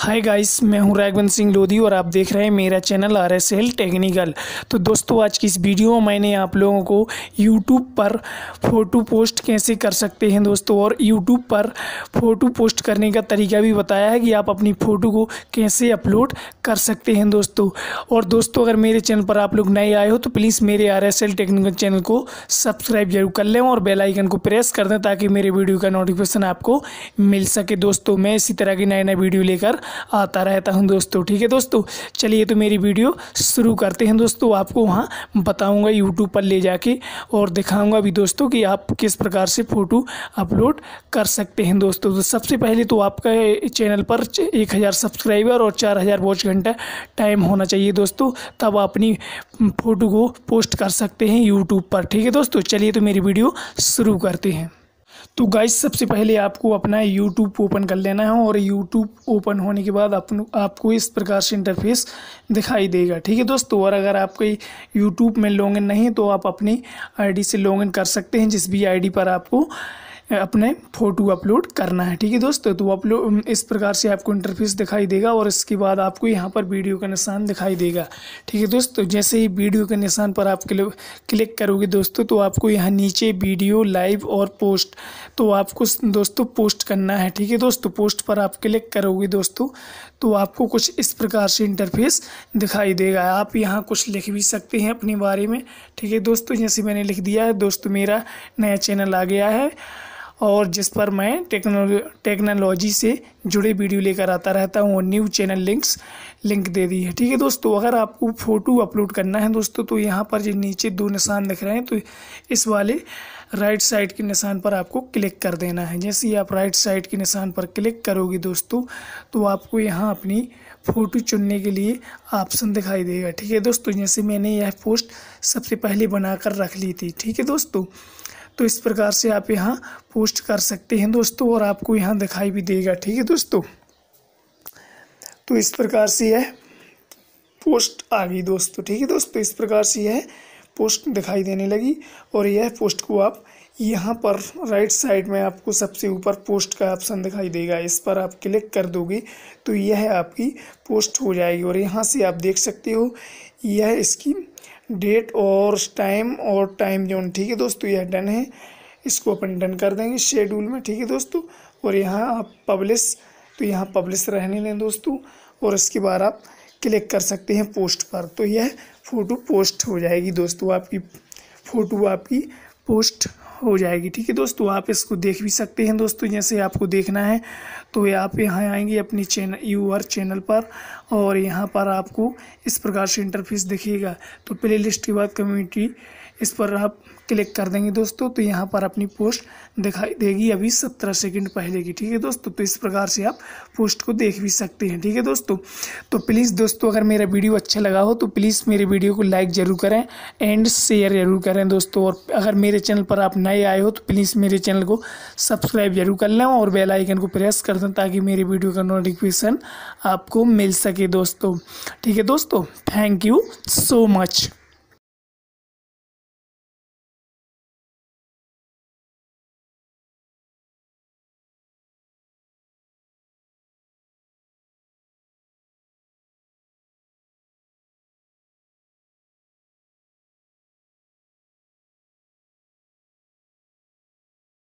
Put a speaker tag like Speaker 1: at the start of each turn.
Speaker 1: hi guys मैं हूं रैगवंत सिंह लोधी और आप देख रहे हैं मेरा channel R S L technical तो दोस्तों आज की इस वीडियो में मैंने आप लोगों को यूट्यूब पर फ़ोटो पोस्ट कैसे कर सकते हैं दोस्तों और यूट्यूब पर फ़ोटो पोस्ट करने का तरीका भी बताया है कि आप अपनी फ़ोटो को कैसे अपलोड कर सकते हैं दोस्तों और दोस्तों अगर मेरे चैनल पर आप लोग नए आए हो तो प्लीज़ मेरे R S L technical channel को सब्सक्राइब जरूर कर लें और बेलाइकन को प्रेस कर दें ताकि मेरे वीडियो का नोटिफिकेशन आपको मिल सके दोस्तों मैं इसी तरह की नए नए वीडियो लेकर आता रहता हूँ दोस्तों ठीक है दोस्तों चलिए तो मेरी वीडियो शुरू करते हैं दोस्तों आपको वहाँ बताऊँगा यूट्यूब पर ले जाके और दिखाऊँगा भी दोस्तों कि आप किस प्रकार से फ़ोटो अपलोड कर सकते हैं दोस्तों तो सबसे पहले तो आपका चैनल पर एक हज़ार सब्सक्राइबर और चार हज़ार वॉच घंटा टाइम होना चाहिए दोस्तों तब आप अपनी फ़ोटो को पोस्ट कर सकते हैं यूट्यूब पर ठीक है दोस्तों चलिए तो मेरी वीडियो शुरू करते हैं तो गाइस सबसे पहले आपको अपना यूट्यूब ओपन कर लेना है और यूट्यूब ओपन होने के बाद अपन आपको इस प्रकार से इंटरफेस दिखाई देगा ठीक है दोस्तों और अगर आपके यूट्यूब में लॉगिन नहीं है तो आप अपनी आईडी से लॉगिन कर सकते हैं जिस भी आईडी पर आपको अपने फ़ोटो अपलोड करना है ठीक है दोस्तों तो अपलोड इस प्रकार से आपको इंटरफेस दिखाई देगा और इसके बाद आपको यहाँ पर वीडियो का निशान दिखाई देगा ठीक है दोस्तों तो जैसे ही वीडियो के निशान पर आप क्लिक करोगे दोस्तों तो आपको यहाँ नीचे वीडियो लाइव और पोस्ट तो आपको दोस्तों पोस्ट करना है ठीक है दोस्तों तो पोस्ट पर आप क्लिक करोगे दोस्तों तो आपको कुछ इस प्रकार से इंटरफेस दिखाई देगा आप यहाँ कुछ लिख भी सकते हैं अपने बारे में ठीक है दोस्तों जैसे मैंने लिख दिया है दोस्तों मेरा नया चैनल आ गया है और जिस पर मैं टेक्नोलॉजी टेक्नोलॉजी से जुड़े वीडियो लेकर आता रहता हूँ और न्यू चैनल लिंक्स लिंक दे दी है ठीक है दोस्तों अगर आपको फ़ोटो अपलोड करना है दोस्तों तो यहाँ पर जो नीचे दो निशान दिख रहे हैं तो इस वाले राइट साइड के निशान पर आपको क्लिक कर देना है जैसे ही आप राइट साइड के निशान पर क्लिक करोगे दोस्तों तो आपको यहाँ अपनी फ़ोटो चुनने के लिए ऑप्शन दिखाई देगा ठीक है दोस्तों जैसे मैंने यह पोस्ट सबसे पहले बनाकर रख ली थी ठीक है दोस्तों तो इस प्रकार से आप यहाँ पोस्ट कर सकते हैं दोस्तों और आपको यहाँ दिखाई भी देगा ठीक है दोस्तों तो इस प्रकार से यह पोस्ट आ गई दोस्तों ठीक है दोस्तों इस प्रकार से यह पोस्ट दिखाई देने लगी और यह पोस्ट को आप यहाँ पर राइट साइड में आपको सबसे ऊपर पोस्ट का ऑप्शन दिखाई देगा इस पर आप क्लिक कर दोगे तो यह आपकी पोस्ट हो जाएगी और यहाँ से आप देख सकते हो यह इसकी डेट और टाइम और टाइम जोन ठीक है दोस्तों यह डन है इसको अपन डन कर देंगे शेड्यूल में ठीक है दोस्तों और यहाँ आप पब्लिश तो यहाँ पब्लिश रहने दें दोस्तों और इसके बाद आप क्लिक कर सकते हैं पोस्ट पर तो यह फ़ोटो पोस्ट हो जाएगी दोस्तों आपकी फ़ोटो आपकी पोस्ट हो जाएगी ठीक है दोस्तों आप इसको देख भी सकते हैं दोस्तों जैसे आपको देखना है तो आप यहाँ आएंगे अपनी चैनल यूआर चैनल पर और यहाँ पर आपको इस प्रकार से इंटरफेस दिखेगा तो प्ले लिस्ट के बाद कम्युनिटी इस पर आप क्लिक कर देंगे दोस्तों तो यहाँ पर अपनी पोस्ट दिखाई देगी अभी सत्रह सेकंड पहले की ठीक है दोस्तों तो इस प्रकार से आप पोस्ट को देख भी सकते हैं ठीक है दोस्तों तो प्लीज़ दोस्तों अगर मेरा वीडियो अच्छा लगा हो तो प्लीज़ मेरे वीडियो को लाइक ज़रूर करें एंड शेयर ज़रूर करें दोस्तों और अगर मेरे चैनल पर आप नए आए हो तो प्लीज़ मेरे चैनल को सब्सक्राइब जरूर कर लें और बेल आइकन को प्रेस कर दें ताकि मेरे वीडियो का नोटिफिकेशन आपको मिल सके दोस्तों ठीक है दोस्तों थैंक यू सो मच